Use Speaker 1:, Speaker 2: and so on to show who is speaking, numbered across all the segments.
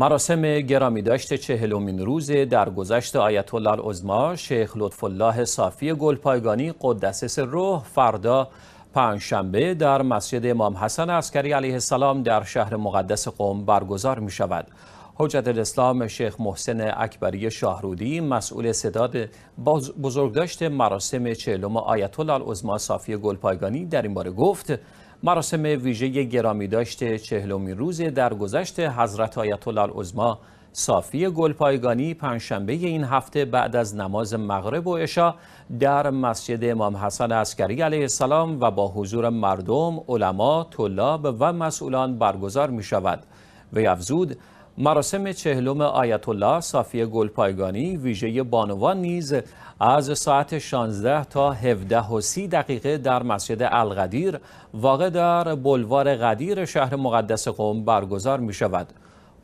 Speaker 1: مراسم گرامی داشت چهلمین روز درگذشت آیت الله ازما شیخ لطف الله صافی گلپایگانی قدس روح فردا پنجشنبه در مسجد امام حسن عسکری علیه السلام در شهر مقدس قم برگزار می شود. حجت الاسلام شیخ محسن اکبری شاهرودی مسئول صداد بزرگداشت مراسم چهلوم آیت الله ازما صافی گلپایگانی در این باره گفت مراسم ویژه گرامی داشته چهلومی روز درگذشت حضرت آیت الله العظما صافی گلپایگانی پنجشنبه این هفته بعد از نماز مغرب و عشا در مسجد امام حسن عسکری علیه السلام و با حضور مردم، علما، طلاب و مسئولان برگزار می شود. و افزود مراسم چهلم آیت الله صافی گلپایگانی ویژه بانوان نیز از ساعت 16 تا 17 و 30 دقیقه در مسجد القدیر واقع در بلوار قدیر شهر مقدس قوم برگزار می شود.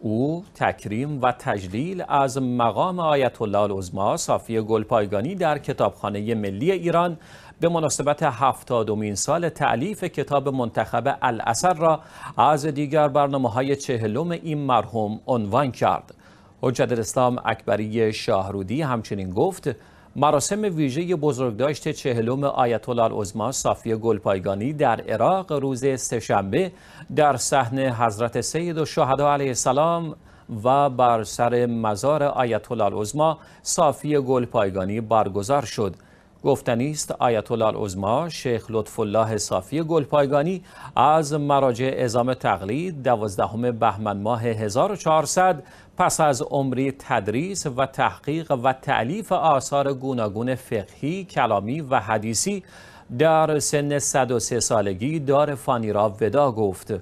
Speaker 1: او تکریم و تجلیل از مقام آیت الله العظما صافی گلپایگانی در کتابخانه ملی ایران به مناسبت هفتادمین سال تعلیف کتاب منتخب الاثر را از دیگر برنامه های چهلم این مرحوم عنوان کرد حجت الاسلام اکبری شاهرودی همچنین گفت مراسم ویژه بزرگداشت چهلوم آیت الله العظما صافی گلپایگانی در عراق روز سهشنبه در صحن حضرت سید و شهدا علیه السلام و بر سر مزار آیت الله العظما صافی گلپایگانی برگزار شد گفتنی است آیت الله شیخ لطف الله صافی گلپایگانی از مراجع اعزام تقلید دوازدهم بهمن ماه 1400 پس از عمری تدریس و تحقیق و تعلیف آثار گوناگون فقهی، کلامی و حدیثی در سن 103 سالگی دار فانی را ودا گفت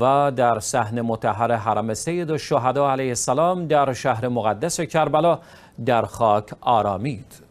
Speaker 1: و در صحن متحر حرم سید و شهدا علیه السلام در شهر مقدس کربلا در خاک آرامید.